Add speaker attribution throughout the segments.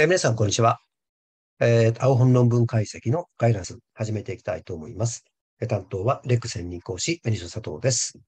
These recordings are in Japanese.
Speaker 1: えー、皆さん、こんにちは。えー、青本論文解析のガイダンス、始めていきたいと思います。えー、担当は、レック専任講師、ベニショ佐藤です。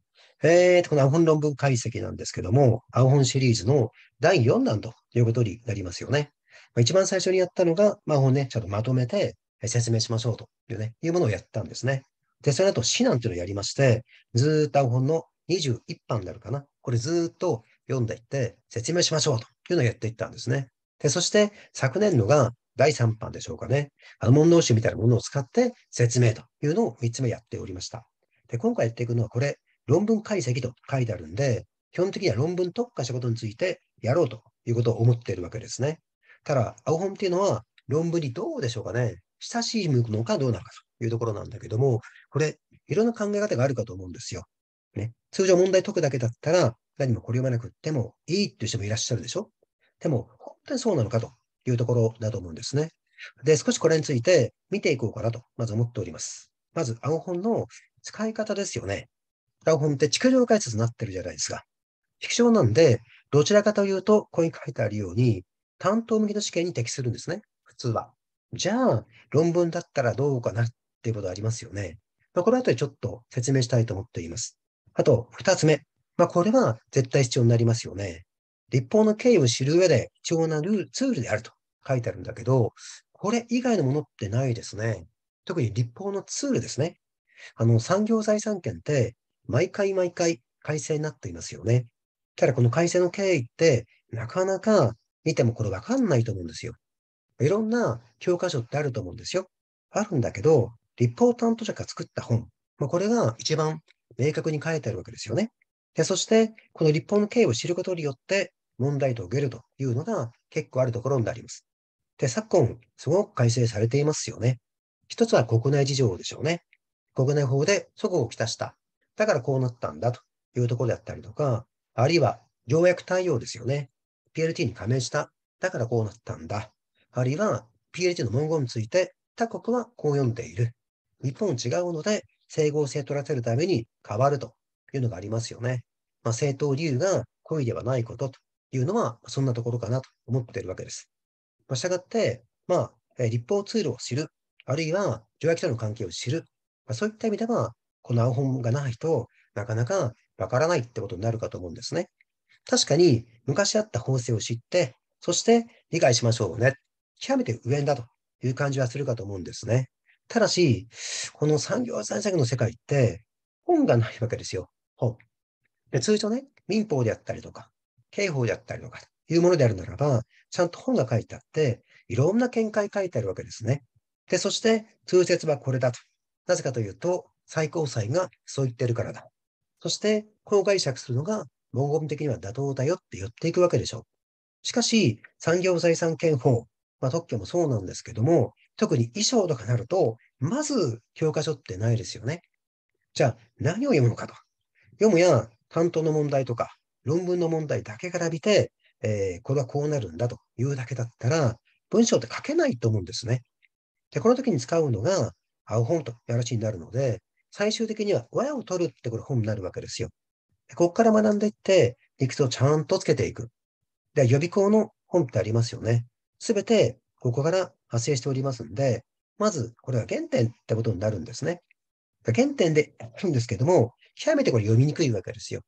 Speaker 1: えー、この青本論文解析なんですけども、青本シリーズの第4弾ということになりますよね。まあ、一番最初にやったのが、まあ、本ね、ちょっとまとめて説明しましょうというね、いうものをやったんですね。で、その後、指南というのをやりまして、ずっと青本の21版になるかな。これずっと読んでいって、説明しましょうというのをやっていったんですね。で、そして昨年度が第3版でしょうかね。あの問答集みたいなものを使って説明というのを3つ目やっておりました。で、今回やっていくのはこれ、論文解析と書いてあるんで、基本的には論文特化したことについてやろうということを思っているわけですね。ただ、青本っていうのは論文にどうでしょうかね。親しむのかどうなのかというところなんだけども、これ、いろんな考え方があるかと思うんですよ。ね、通常問題解くだけだったら、何もこれ読まなくってもいいっていう人もいらっしゃるでしょでも、当にそうなのかというところだと思うんですね。で、少しこれについて見ていこうかなと、まず思っております。まず、暗本の使い方ですよね。暗本って逐条解説になってるじゃないですか。フィクションなんで、どちらかというと、ここに書いてあるように、担当向きの試験に適するんですね。普通は。じゃあ、論文だったらどうかなっていうことありますよね。まあ、この後でちょっと説明したいと思っています。あと、二つ目。まあ、これは絶対必要になりますよね。立法の経緯を知る上で貴重なルールツールであると書いてあるんだけど、これ以外のものってないですね。特に立法のツールですね。あの、産業財産権って、毎回毎回改正になっていますよね。ただこの改正の経緯って、なかなか見てもこれわかんないと思うんですよ。いろんな教科書ってあると思うんですよ。あるんだけど、立法担当者が作った本、まあ、これが一番明確に書いてあるわけですよね。でそして、この立法の経緯を知ることによって、問題と受けるというのが結構あるところになります。で、昨今、すごく改正されていますよね。一つは国内事情でしょうね。国内法で祖国をきたした。だからこうなったんだというところであったりとか、あるいは条約対応ですよね。PLT に加盟した。だからこうなったんだ。あるいは PLT の文言について他国はこう読んでいる。日本違うので整合性取らせるために変わるというのがありますよね。まあ、正当理由が故意ではないことというのは、そんなところかなと思っているわけです。まあ、したがって、まあ、立法ツールを知る、あるいは条約者の関係を知る、まあ、そういった意味では、この青本がないとなかなかわからないってことになるかと思うんですね。確かに昔あった法制を知って、そして理解しましょうね。極めて上だという感じはするかと思うんですね。ただし、この産業財政の世界って本がないわけですよ。本。で通常ね、民法であったりとか、刑法であったりとか、いうものであるならば、ちゃんと本が書いてあって、いろんな見解書いてあるわけですね。で、そして、通説はこれだと。なぜかというと、最高裁がそう言ってるからだ。そして、こう解釈するのが文言的には妥当だよって言っていくわけでしょう。しかし、産業財産権法、まあ、特許もそうなんですけども、特に衣装とかなると、まず教科書ってないですよね。じゃあ、何を読むのかと。読むや、担当の問題とか、論文の問題だけから見て、えー、これはこうなるんだというだけだったら、文章って書けないと思うんですね。で、この時に使うのが、う本という話になるので、最終的には和を取るってこれ本になるわけですよ。でここから学んでいって、理屈をちゃんとつけていく。で、予備校の本ってありますよね。すべてここから発生しておりますんで、まずこれは原点ってことになるんですね。原点であるんですけども、極めてこれ読みにくいわけですよ。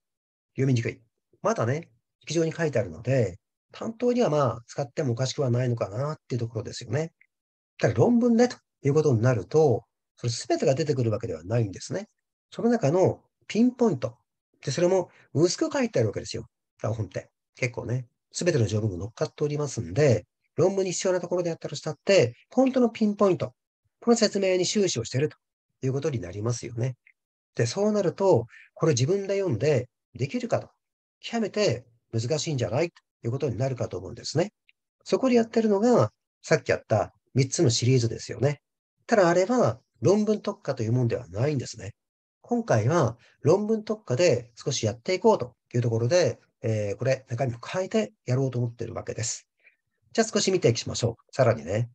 Speaker 1: 読みにくい。まだね、劇場に書いてあるので、担当にはまあ使ってもおかしくはないのかなっていうところですよね。ただ論文ねということになると、それ全てが出てくるわけではないんですね。その中のピンポイント。で、それも薄く書いてあるわけですよ。本って。結構ね、全ての条文が乗っかっておりますんで、論文に必要なところであったとしたって、本当のピンポイント。この説明に終始をしているということになりますよね。で、そうなると、これ自分で読んでできるかと極めて難しいんじゃないということになるかと思うんですね。そこでやってるのが、さっきやった3つのシリーズですよね。ただあれは論文特化というもんではないんですね。今回は論文特化で少しやっていこうというところで、えー、これ中身を変えてやろうと思っているわけです。じゃあ少し見ていきましょう。さらにね。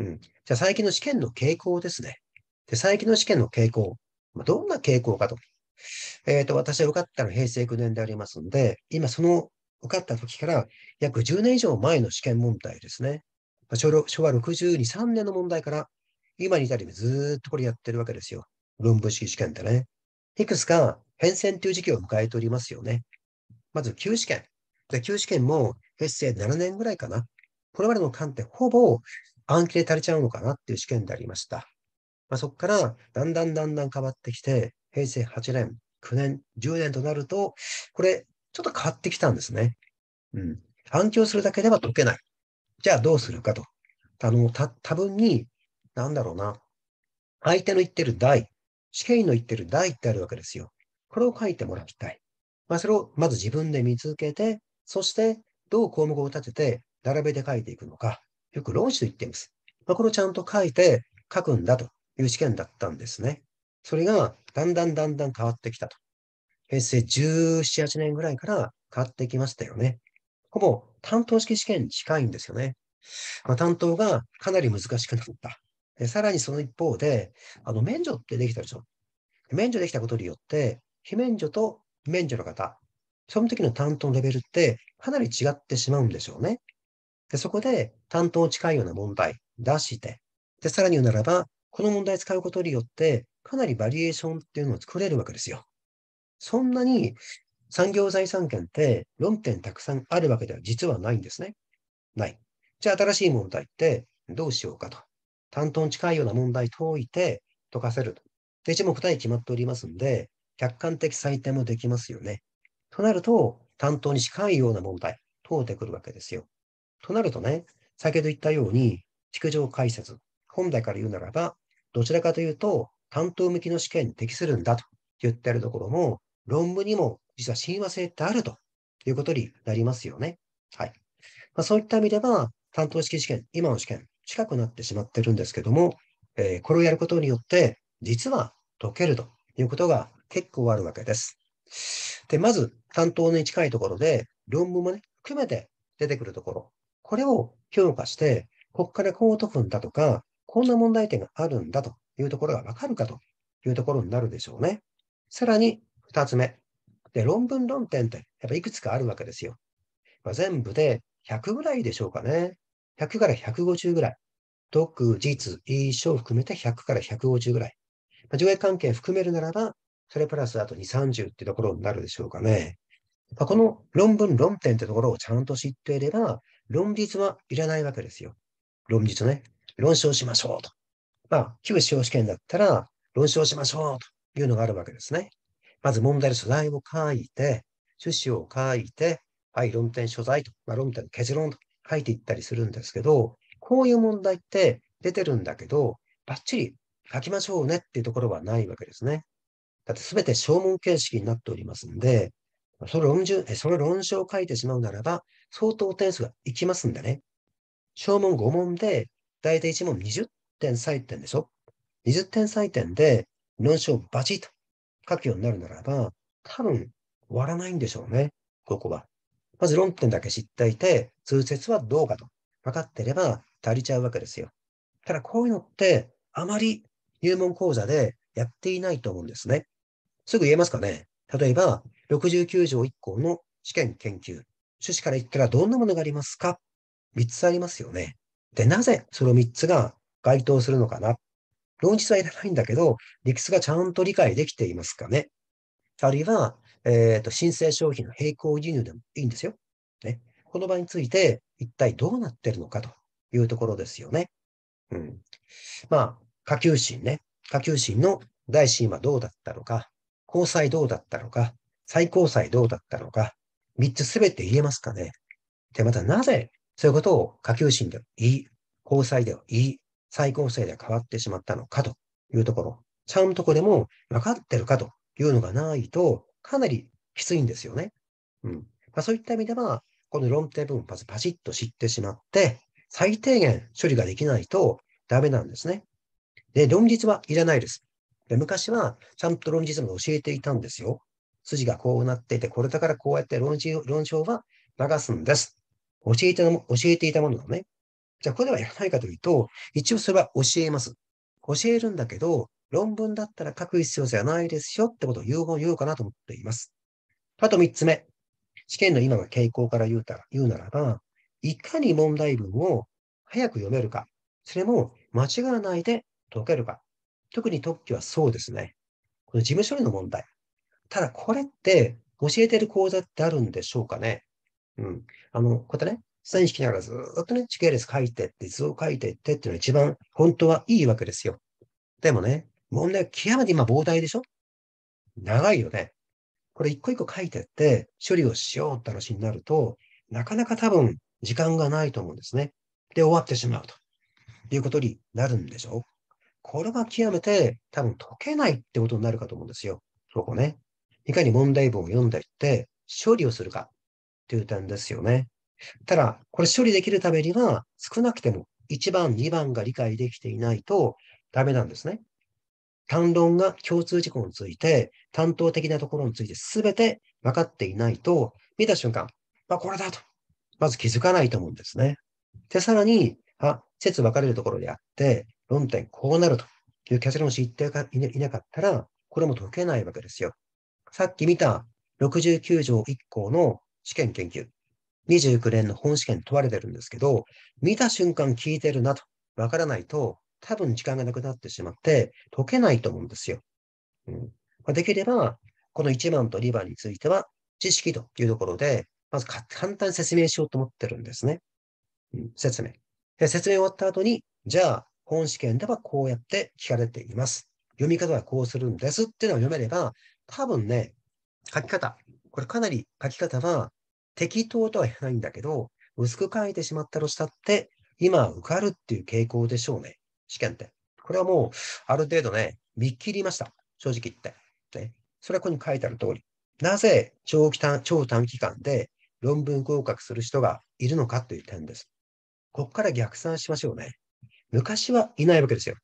Speaker 1: うん。じゃあ最近の試験の傾向ですね。で、最近の試験の傾向。まどんな傾向かとえー、と、私は受かったのは平成9年でありますので、今その受かった時から約10年以上前の試験問題ですね。昭和62、3年の問題から今に至りずっとこれやってるわけですよ。論文式試験でね。いくつか変遷という時期を迎えておりますよね。まず、旧試験。旧試験も平成7年ぐらいかな。これまでの観点、ほぼ暗記で足りちゃうのかなっていう試験でありました。まあ、そこから、だんだんだんだん変わってきて、平成8年、9年、10年となると、これ、ちょっと変わってきたんですね。うん。反響するだけでは解けない。じゃあどうするかと。あの、た、多分に、なんだろうな。相手の言ってる題、死刑の言ってる題ってあるわけですよ。これを書いてもらいたい。まあ、それをまず自分で見続けて、そしてどう項目を立てて、並べて書いていくのか。よく論旨と言っています。まあ、これをちゃんと書いて書くんだという試験だったんですね。それがだんだんだんだん変わってきたと。平成17、8年ぐらいから変わってきましたよね。ほぼ担当式試験に近いんですよね。まあ、担当がかなり難しくなった。さらにその一方で、あの免除ってできたでしょ。免除できたことによって、非免除と免除の方、その時の担当のレベルってかなり違ってしまうんでしょうね。でそこで担当近いような問題出して、で、さらに言うならば、この問題使うことによって、かなりバリエーションっていうのを作れるわけですよ。そんなに産業財産権って論点たくさんあるわけでは実はないんですね。ない。じゃあ新しい問題ってどうしようかと。担当に近いような問題解いて解かせると。で、一目答え決まっておりますんで、客観的採点もできますよね。となると、担当に近いような問題、通ってくるわけですよ。となるとね、先ほど言ったように、築上解説、本題から言うならば、どちらかというと、担当向きの試験に適するんだと言ってあるところも、論文にも実は親和性ってあるということになりますよね。はい。まあ、そういった意味では、担当式試験、今の試験、近くなってしまってるんですけども、えー、これをやることによって、実は解けるということが結構あるわけです。で、まず、担当に近いところで、論文もね、含めて出てくるところ、これを評価して、ここからこう解くんだとか、こんな問題点があるんだというところがわかるかというところになるでしょうね。さらに2つ目。で、論文論点ってやっぱいくつかあるわけですよ。まあ、全部で100ぐらいでしょうかね。100から150ぐらい。読、実、印を含めて100から150ぐらい。まあ、上映関係含めるならば、それプラスあと2、30ってところになるでしょうかね。まあ、この論文、論点ってところをちゃんと知っていれば、論図はいらないわけですよ。論述ね。論証しましょうとまあ、旧司法試験だったら、論証しましょうというのがあるわけですね。まず問題の所在を書いて、趣旨を書いて、はい、論点所在と、まあ、論点の結論と書いていったりするんですけど、こういう問題って出てるんだけど、ばっちり書きましょうねっていうところはないわけですね。だって全て証文形式になっておりますんで、その論述、その論証を書いてしまうならば、相当点数がいきますんでね。証文5問で、だいたい1問20点採点でしょ ?20 点採点で論章をバチッと書くようになるならば、多分終わらないんでしょうね、ここは。まず論点だけ知っていて、通説はどうかと分かってれば足りちゃうわけですよ。ただこういうのってあまり入門講座でやっていないと思うんですね。すぐ言えますかね例えば、69条1項の試験研究。趣旨から言ったらどんなものがありますか ?3 つありますよね。で、なぜその3つが該当するのかな。論述はいらないんだけど、理屈がちゃんと理解できていますかね。あるいは、えっ、ー、と、申請商品の並行輸入でもいいんですよ。ね。この場について、一体どうなってるのかというところですよね。うん。まあ、下級審ね。下級審の大審はどうだったのか、高裁どうだったのか、最高裁どうだったのか、三つすべて言えますかね。で、またなぜそういうことを下級審でいい、高裁ではいい、再構成で変わってしまったのかというところ、ちゃんとこでも分かってるかというのがないと、かなりきついんですよね。うんまあ、そういった意味では、この論点部分、まずパチッと知ってしまって、最低限処理ができないとダメなんですね。で、論述はいらないです。で昔はちゃんと論述も教えていたんですよ。筋がこうなっていて、これだからこうやって論証は流すんです。教えて教えていたものだね、じゃあ、ここではやらないかというと、一応それは教えます。教えるんだけど、論文だったら書く必要性はないですよってことを言う言おうかなと思っています。あと3つ目。試験の今の傾向から言うた言うならば、いかに問題文を早く読めるか、それも間違わないで解けるか。特に特許はそうですね。この事務処理の問題。ただこれって教えてる講座ってあるんでしょうかね。うん。あの、こうやってね、再意識しながらずっとね、地形列書いてって、図を書いてってっていうのが一番本当はいいわけですよ。でもね、問題は極めて今膨大でしょ長いよね。これ一個一個書いてって、処理をしようって話になると、なかなか多分時間がないと思うんですね。で、終わってしまうということになるんでしょこれが極めて多分解けないってことになるかと思うんですよ。そこね。いかに問題文を読んだりって、処理をするかっていう点ですよね。ただ、これ処理できるためには、少なくても1番、2番が理解できていないとダメなんですね。単論が共通事項について、担当的なところについて全て分かっていないと、見た瞬間、あ、これだと、まず気づかないと思うんですね。で、さらに、あ、説分かれるところであって、論点こうなるという結論を知っていなかったら、これも解けないわけですよ。さっき見た69条1項の試験研究。29年の本試験問われてるんですけど、見た瞬間聞いてるなとわからないと、多分時間がなくなってしまって、解けないと思うんですよ。うんまあ、できれば、この1番と2番については、知識というところで、まず簡単に説明しようと思ってるんですね。うん、説明。で説明終わった後に、じゃあ、本試験ではこうやって聞かれています。読み方はこうするんですっていうのを読めれば、多分ね、書き方、これかなり書き方は適当とは言わないんだけど、薄く書いてしまったとしたって、今受かるっていう傾向でしょうね。試験って。これはもう、ある程度ね、見切りました。正直言って。ね、それはここに書いてある通り。なぜ長期短超短期間で論文合格する人がいるのかという点です。ここから逆算しましょうね。昔はいないわけですよ。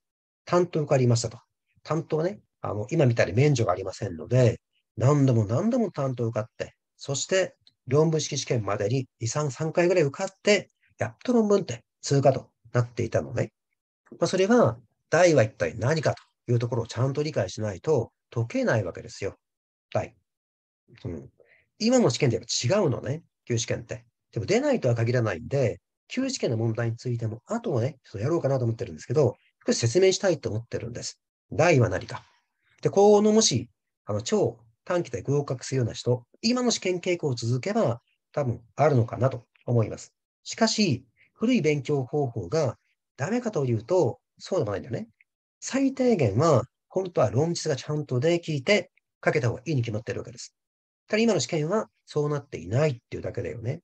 Speaker 1: 担当受かりましたと。担当ね、あの、今みたいに免除がありませんので、何度も何度も担当受かって、そして論文式試験までに2、3、3回ぐらい受かって、やっと論文って通過となっていたのね。まあ、それは、題は一体何かというところをちゃんと理解しないと解けないわけですよ。題。うん、今の試験では違うのね、旧試験って。でも出ないとは限らないんで、旧試験の問題についても、あとはね、ちょっとやろうかなと思ってるんですけど、少し説明したいと思ってるんです。題は何か。で、このもし、あの、超短期で合格するような人、今の試験傾向を続けば多分あるのかなと思います。しかし、古い勉強方法がダメかというと、そうでもないんだよね。最低限は、本当は論述がちゃんとできて、かけた方がいいに決まってるわけです。ただ今の試験はそうなっていないっていうだけだよね。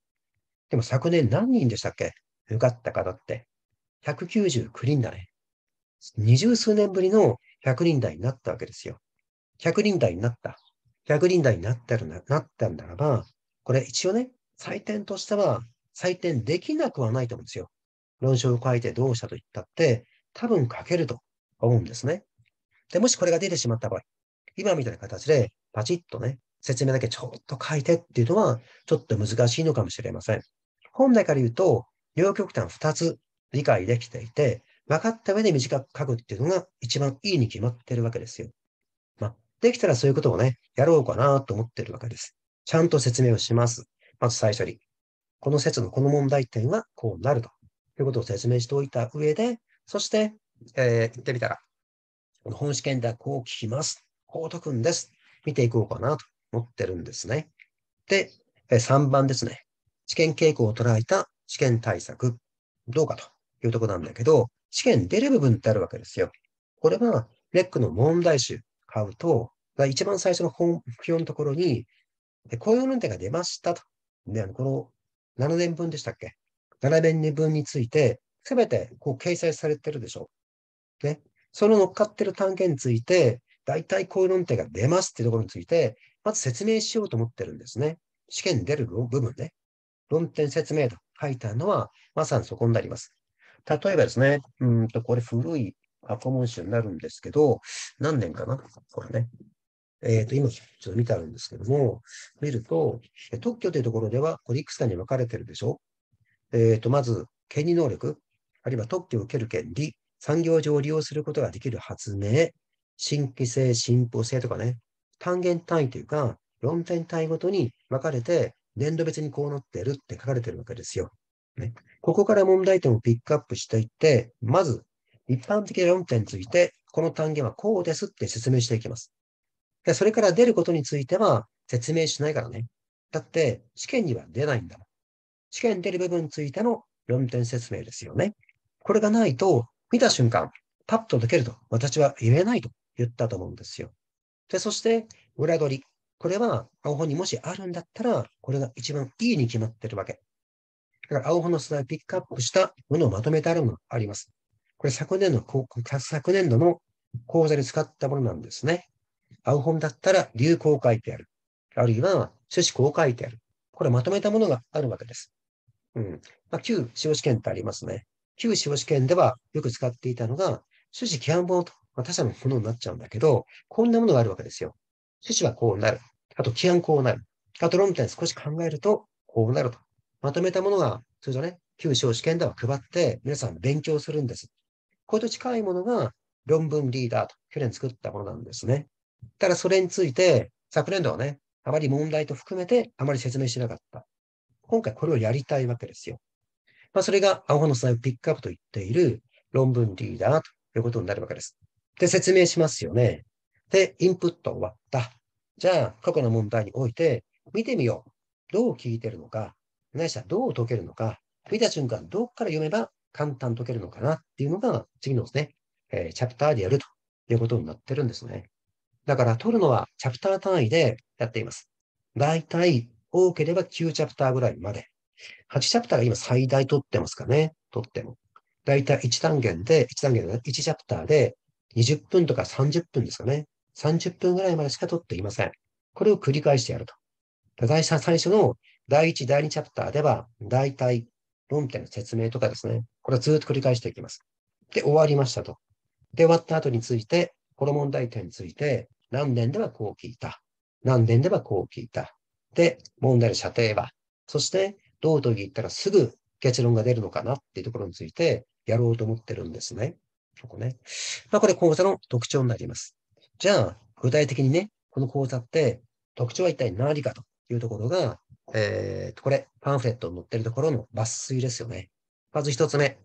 Speaker 1: でも昨年何人でしたっけ受かった方って。199人だね。二十数年ぶりの100人台になったわけですよ。100人台になった。100人台になったらななったんならば、これ一応ね、採点としては採点できなくはないと思うんですよ。論証を書いてどうしたと言ったって、多分書けると思うんですね。で、もしこれが出てしまった場合、今みたいな形でパチッとね、説明だけちょっと書いてっていうのは、ちょっと難しいのかもしれません。本来から言うと、両極端2つ理解できていて、分かった上で短く書くっていうのが一番いいに決まってるわけですよ。できたらそういうことをね、やろうかなと思ってるわけです。ちゃんと説明をします。まず最初に。この説のこの問題点はこうなると。いうことを説明しておいた上で、そして、えー、言ってみたら、この本試験ではこう聞きます。こう解くんです。見ていこうかなと思ってるんですね。で、3番ですね。試験傾向を捉えた試験対策。どうかというとこなんだけど、試験出る部分ってあるわけですよ。これは、レックの問題集。買うと、一番最初の本表のところに、雇用論点が出ましたと。で、あのこの7年分でしたっけ ?7 年分について、すべてこう掲載されてるでしょう。ね。その乗っかってる単元について、大体こういう論点が出ますっていうところについて、まず説明しようと思ってるんですね。試験に出る部分ね。論点説明と書いたのは、まさにそこになります。例えばですね、うんと、これ古い赤門賞になるんですけど、何年かなこれね。えっ、ー、と、今、ちょっと見てあるんですけども、見ると、特許というところでは、これいくつかに分かれてるでしょえっ、ー、と、まず、権利能力、あるいは特許を受ける権利、産業上を利用することができる発明、新規性、進歩性とかね、単元単位というか、論点単位ごとに分かれて、年度別にこうなってるって書かれてるわけですよ。ね、ここから問題点をピックアップしていって、まず一般的な論点について、この単元はこうですって説明していきます。でそれから出ることについては説明しないからね。だって、試験には出ないんだ試験出る部分についての論点説明ですよね。これがないと、見た瞬間、パッと解けると私は言えないと言ったと思うんですよ。で、そして、裏取り。これは、青本にもしあるんだったら、これが一番いいに決まってるわけ。だから、青本の素材をピックアップしたものをまとめてあるものがあります。これ昨年の、昨年度の講座で使ったものなんですね。青本だったら流行を書いてある。あるいは趣旨こう書いてある。これまとめたものがあるわけです。うん。まあ、旧司法試験ってありますね。旧司法試験ではよく使っていたのが、趣旨規範本と、まあ、他社のものになっちゃうんだけど、こんなものがあるわけですよ。趣旨はこうなる。あと規範こうなる。あと論点少し考えると、こうなると。まとめたものが、通常ね、旧司法試験では配って、皆さん勉強するんです。これと近いものが論文リーダーと去年作ったものなんですね。ただそれについて、昨年度はね、あまり問題と含めてあまり説明してなかった。今回これをやりたいわけですよ。まあ、それが青葉の素材をピックアップと言っている論文リーダーということになるわけです。で、説明しますよね。で、インプット終わった。じゃあ、過去の問題において、見てみよう。どう聞いてるのか、何したらどう解けるのか、見た瞬間、どこから読めば簡単解けるのかなっていうのが、次のですね、えチャプターでやるということになってるんですね。だから取るのはチャプター単位でやっています。だいたい多ければ9チャプターぐらいまで。8チャプターが今最大取ってますかね取っても。だいたい1単元で、1単元で、1チャプターで20分とか30分ですかね。30分ぐらいまでしか取っていません。これを繰り返してやると。最初の第1、第2チャプターでは、だいたい論点の説明とかですね、これをずっと繰り返していきます。で、終わりましたと。で、終わった後について、この問題点について、何年ではこう聞いた。何年ではこう聞いた。で、問題の射程は。そして、どうと言ったらすぐ結論が出るのかなっていうところについて、やろうと思ってるんですね。ここね。まあ、これ講座の特徴になります。じゃあ、具体的にね、この講座って特徴は一体何かというところがえー、これ、パンフレットに載ってるところの抜粋ですよね。まず一つ目、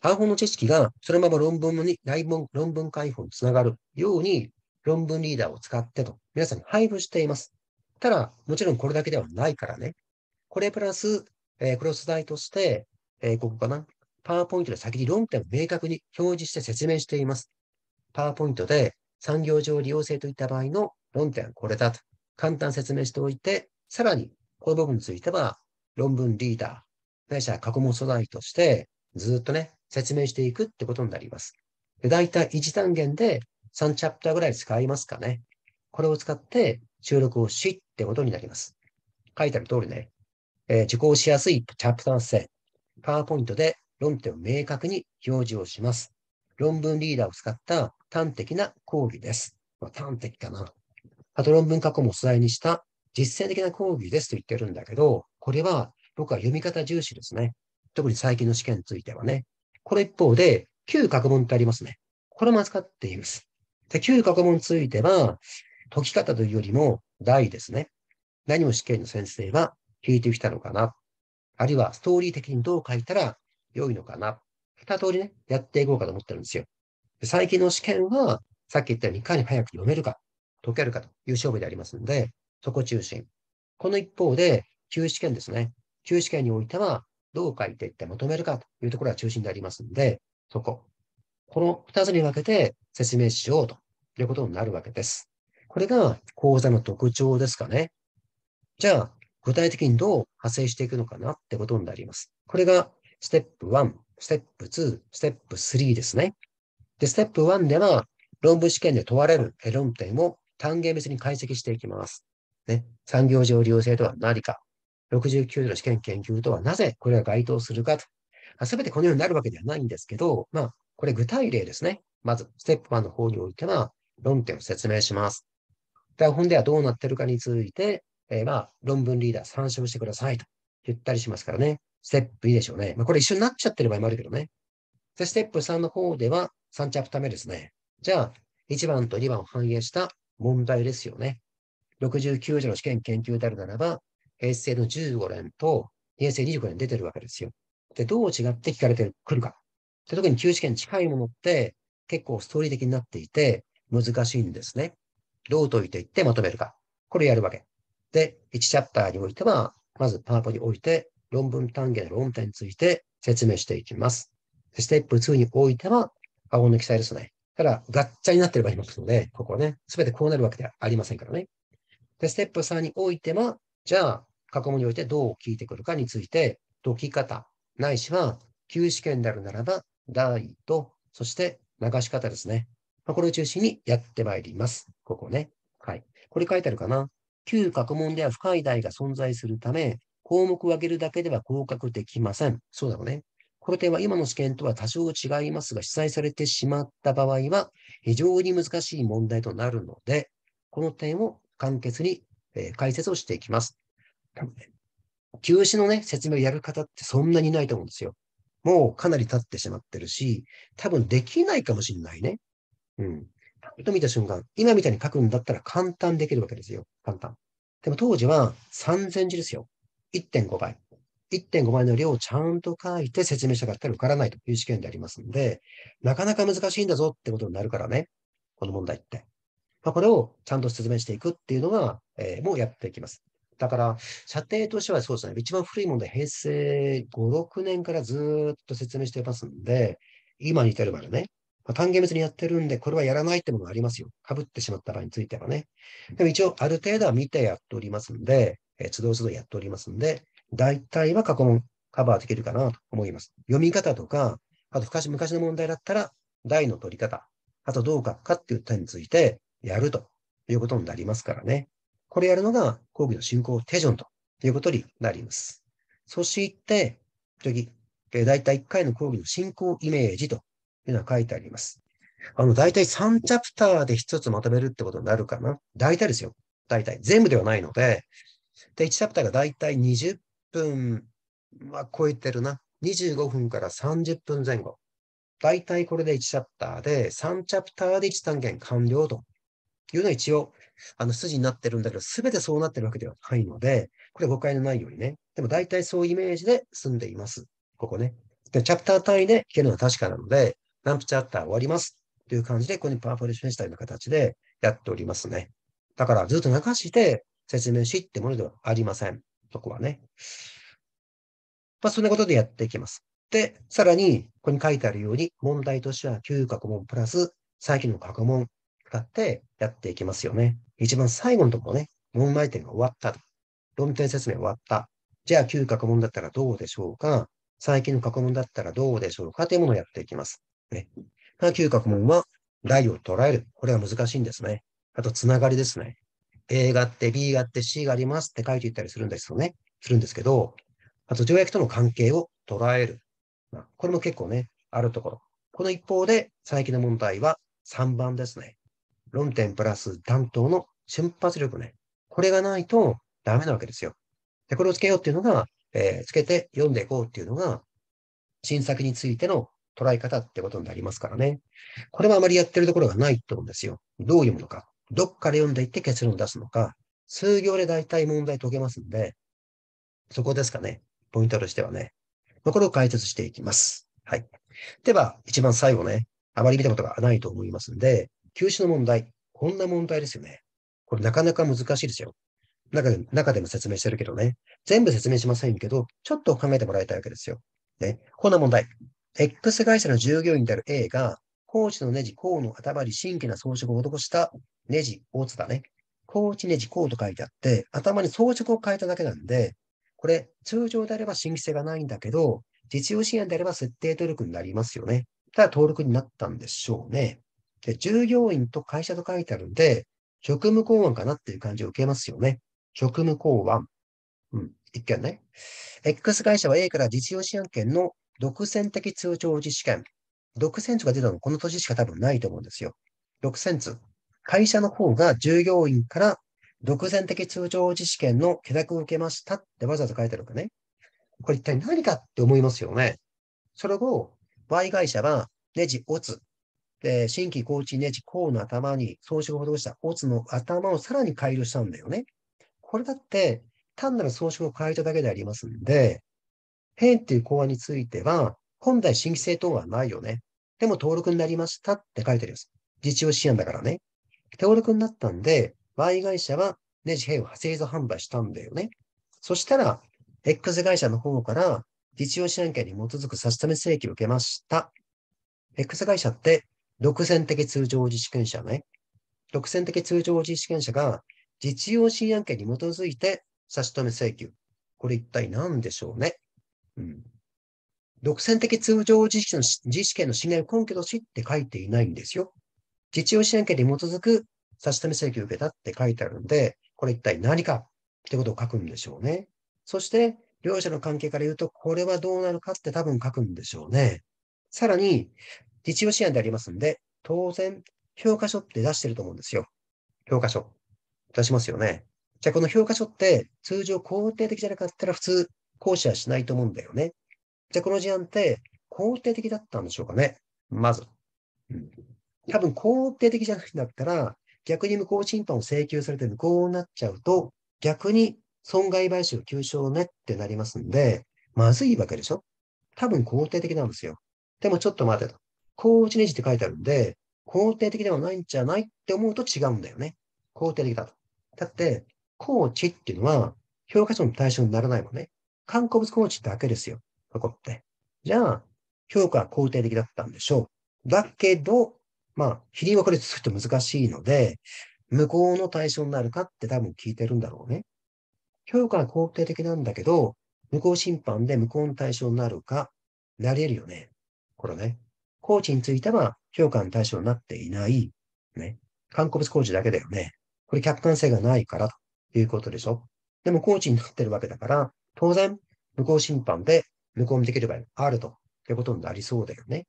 Speaker 1: 単本の知識がそのまま論文に、内文、論文解放につながるように、論文リーダーを使ってと、皆さんに配布しています。ただ、もちろんこれだけではないからね。これプラス、えー、クロス材として、えー、ここかな。パワーポイントで先に論点を明確に表示して説明しています。パワーポイントで産業上利用性といった場合の論点はこれだと。簡単説明しておいて、さらにこの部分については、論文リーダー、会社は過去問素材として、ずっとね、説明していくってことになります。で、大体1単元で3チャプターぐらい使いますかね。これを使って収録をしってことになります。書いてある通りね、えー、受講しやすいチャプター性、パワーポイントで論点を明確に表示をします。論文リーダーを使った端的な講義です。まあ、端的かな。あと論文過去も素材にした実践的な講義ですと言ってるんだけど、これは僕は読み方重視ですね。特に最近の試験についてはね。これ一方で、旧学問ってありますね。これも扱っています。で、旧学問については、解き方というよりも題ですね。何を試験の先生は聞いてきたのかな。あるいはストーリー的にどう書いたら良いのかな。二通りね、やっていこうかと思ってるんですよ。最近の試験は、さっき言ったようにいかに早く読めるか、解けるかという勝負でありますので、そこ中心。この一方で、旧試験ですね。旧試験においては、どう書いていって求めるかというところが中心でありますので、そこ。この二つに分けて説明しようということになるわけです。これが講座の特徴ですかね。じゃあ、具体的にどう派生していくのかなってことになります。これがステップ1、ステップ2、ステップ3ですね。で、ステップ1では論文試験で問われる論点を単元別に解析していきます。ね、産業上流性とは何か、69度の試験研究とはなぜこれが該当するかと。すべてこのようになるわけではないんですけど、まあ、これ具体例ですね。まず、ステップ1の方においては、論点を説明します。台本ではどうなってるかについて、えー、まあ、論文リーダー参照してくださいと言ったりしますからね。ステップいいでしょうね。まあ、これ一緒になっちゃってる場合もあるけどね。で、ステップ3の方では、3チャプター目ですね。じゃあ、1番と2番を反映した問題ですよね。69条の試験研究であるならば、平成の15年と平成25年出てるわけですよ。で、どう違って聞かれてくるか。で特に旧試験近いものって結構ストーリー的になっていて難しいんですね。どう解いていってまとめるか。これやるわけ。で、1チャプターにおいては、まずパートにおいて論文単元の論点について説明していきます。ステップ2においては、青抜の記載ですね。ただ、ガッチャになってればいいので、ここね、すべてこうなるわけではありませんからね。で、ステップ3においては、じゃあ、過去問においてどう聞いてくるかについて、解き方、ないしは、旧試験であるならば、題と、そして流し方ですね。まあ、これを中心にやってまいります。ここね。はい。これ書いてあるかな。旧去問では深い題が存在するため、項目を挙げるだけでは合格できません。そうだろうね。この点は今の試験とは多少違いますが、主催されてしまった場合は、非常に難しい問題となるので、この点を簡潔に、え解説をしていきます。休止のね、説明をやる方ってそんなにいないと思うんですよ。もうかなり経ってしまってるし、多分できないかもしれないね。うん。パッと見た瞬間、今みたいに書くんだったら簡単できるわけですよ。簡単。でも当時は3000字ですよ。1.5倍。1.5倍の量をちゃんと書いて説明したかったら受からないという試験でありますので、なかなか難しいんだぞってことになるからね。この問題って。まあ、これをちゃんと説明していくっていうのが、えー、もうやっていきます。だから、射程としてはそうですね、一番古いもので平成5、6年からずっと説明してますんで、今に至るまでね、まあ、単元別にやってるんで、これはやらないってものがありますよ。かぶってしまった場合についてはね。でも一応、ある程度は見てやっておりますんで、えー、都度都度やっておりますんで、大体は過去問カバーできるかなと思います。読み方とか、あと昔の問題だったら、台の取り方、あとどう書くかっていう点について、やるということになりますからね。これやるのが講義の進行手順ということになります。そして、次、大体1回の講義の進行イメージというのが書いてあります。あの、大体3チャプターで1つまとめるってことになるかな。大体ですよ。大体。全部ではないので、で、1チャプターが大体20分は超えてるな。25分から30分前後。大体これで1チャプターで、3チャプターで1単元完了というのは一応、あの、筋になってるんだけど、すべてそうなってるわけではないので、これ誤解のないようにね。でも大体そういうイメージで済んでいます。ここね。で、チャプター単位で弾けるのは確かなので、ランプチャプター終わりますという感じで、ここにパーフォレーションしたような形でやっておりますね。だからずっと流して説明しってものではありません。そこはね。まあ、そんなことでやっていきます。で、さらに、ここに書いてあるように、問題としては9学問プラス、最近の過去問使ってやっていきますよね。一番最後のところね、問題点が終わったと。論点説明終わった。じゃあ、旧過去問だったらどうでしょうか最近の過去問だったらどうでしょうかというものをやっていきます。ね。旧過去問は、題を捉える。これは難しいんですね。あと、つながりですね。A があって、B があって、C がありますって書いていったりするんですよね。するんですけど、あと、条約との関係を捉える。まあ、これも結構ね、あるところ。この一方で、最近の問題は3番ですね。論点プラス担当の瞬発力ね。これがないとダメなわけですよ。で、これをつけようっていうのが、えー、つけて読んでいこうっていうのが、新作についての捉え方ってことになりますからね。これはあまりやってるところがないと思うんですよ。どう読むのか。どっから読んでいって結論を出すのか。数行で大体問題解けますんで、そこですかね。ポイントとしてはね。これを解説していきます。はい。では、一番最後ね、あまり見たことがないと思いますんで、休止の問題、こんな問題ですよね。これなかなか難しいですよ。中で中でも説明してるけどね。全部説明しませんけど、ちょっと考えてもらいたいわけですよ。ね。こんな問題。X 会社の従業員である A が、高知のネジ、高の頭に新規な装飾を施したネジ、大津だね。高知ネジ、高と書いてあって、頭に装飾を変えただけなんで、これ、通常であれば新規性がないんだけど、実用支援であれば設定登録になりますよね。ただ登録になったんでしょうね。で、従業員と会社と書いてあるんで、職務公安かなっていう感じを受けますよね。職務公安。うん、一見ね。X 会社は A から実用試案権の独占的通常実施権。独占図が出たのこの年しか多分ないと思うんですよ。独占図。会社の方が従業員から独占的通常実施権の許諾を受けましたってわざわざ書いてあるかけね。これ一体何かって思いますよね。それを Y 会社はネジオツえー、新規高知ネジ、甲の頭に装飾を施したオツの頭をさらに改良したんだよね。これだって、単なる装飾を変えただけでありますんで、変っていう考案については、本来新規性等はないよね。でも登録になりましたって書いてあります。実用支援だからね。登録になったんで、Y 会社はネジ変を派生図販売したんだよね。そしたら、X 会社の方から実用支援権に基づく差し止め請求を受けました。X 会社って独占的通常自治権者ね、独占的通常自治権者が実用支援権に基づいて差し止め請求。これ一体何でしょうね。うん、独占的通常自治権の支を根拠としって書いていないんですよ。実用支援権に基づく差し止め請求を受けたって書いてあるんで、これ一体何かってことを書くんでしょうね。そして、両者の関係から言うと、これはどうなるかって多分書くんでしょうね。さらに、実用試案でありますんで、当然、評価書って出してると思うんですよ。評価書。出しますよね。じゃあ、この評価書って、通常肯定的じゃなかったら普通、師はしないと思うんだよね。じゃあ、この事案って、肯定的だったんでしょうかね。まず。うん、多分、肯定的じゃなくなったら、逆に無効審判を請求されて無効になっちゃうと、逆に損害賠償、求償ねってなりますんで、まずいわけでしょ多分肯定的なんですよ。でもちょっと待てと。高知ネジって書いてあるんで、肯定的ではないんじゃないって思うと違うんだよね。肯定的だと。だって、高知っていうのは評価書の対象にならないもんね。観光物高知だけですよ。こって。じゃあ、評価は肯定的だったんでしょう。だけど、まあ、比例分かれすると難しいので、無効の対象になるかって多分聞いてるんだろうね。評価は肯定的なんだけど、無効審判で無効の対象になるか、なり得るよね。これね。工事については評価の対象になっていない、ね。観光物工事だけだよね。これ客観性がないからということでしょ。でも工事になってるわけだから、当然、無効審判で無効にできる場合があるということになりそうだよね。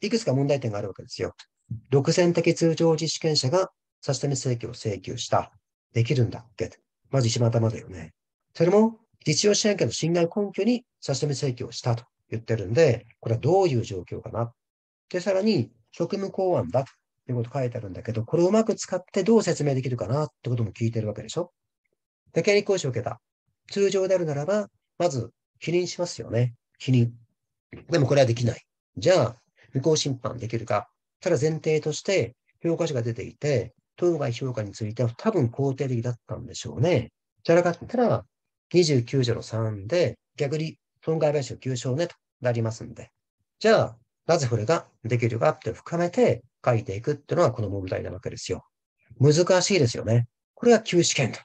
Speaker 1: いくつか問題点があるわけですよ。独占的通常実施権者が差し止め請求を請求した。できるんだっけまず一番頭だよね。それも実用支援権の侵害根拠に差し止め請求をしたと言ってるんで、これはどういう状況かなで、さらに、職務公安だってこと書いてあるんだけど、これをうまく使ってどう説明できるかなってことも聞いてるわけでしょで、権利行使を受けた。通常であるならば、まず、否認しますよね。否認。でもこれはできない。じゃあ、無効審判できるか。ただ前提として、評価書が出ていて、当該評価については多分肯定的だったんでしょうね。じゃなかったら、29条の3で、逆に損害賠償9償ねとなりますんで。じゃあ、なぜそれができるかって深めて書いていくっていうのがこの問題なわけですよ。難しいですよね。これが旧試験と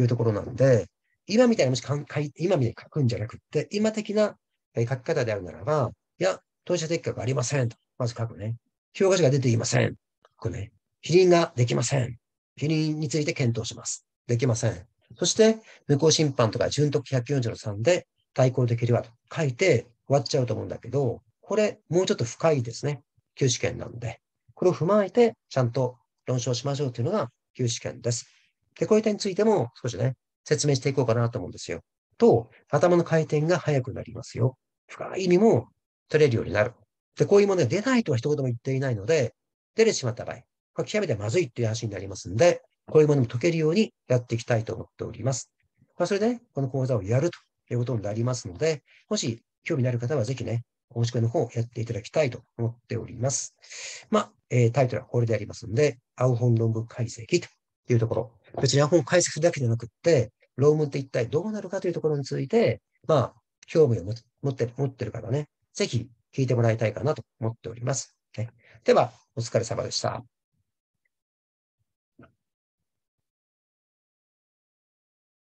Speaker 1: いうところなんで、今みたいにもし書今みたいに書くんじゃなくって、今的な書き方であるならば、いや、当事者的確ありませんと。まず書くね。評価書が出ていません。書くね。否認ができません。否認について検討します。できません。そして、無効審判とか準特140の3で対抗できるわと書いて終わっちゃうと思うんだけど、これ、もうちょっと深いですね。旧試験なんで、これを踏まえて、ちゃんと論証しましょうというのが旧試験です。で、こういう点についても少しね、説明していこうかなと思うんですよ。と、頭の回転が速くなりますよ。深い意味も取れるようになる。で、こういうものが出ないとは一言も言っていないので、出てしまった場合、これ極めてまずいっていう話になりますんで、こういうものも解けるようにやっていきたいと思っております。まあ、それで、ね、この講座をやるということになりますので、もし興味のある方はぜひね、お込みの方をやっていただきたいと思っております。まあ、えー、タイトルはこれでありますので、青本論文解析というところ。別に青本解析だけじゃなくって、論文って一体どうなるかというところについて、まあ、興味を持って持ってる方ね、ぜひ聞いてもらいたいかなと思っております。ね、では、お疲れ様でした。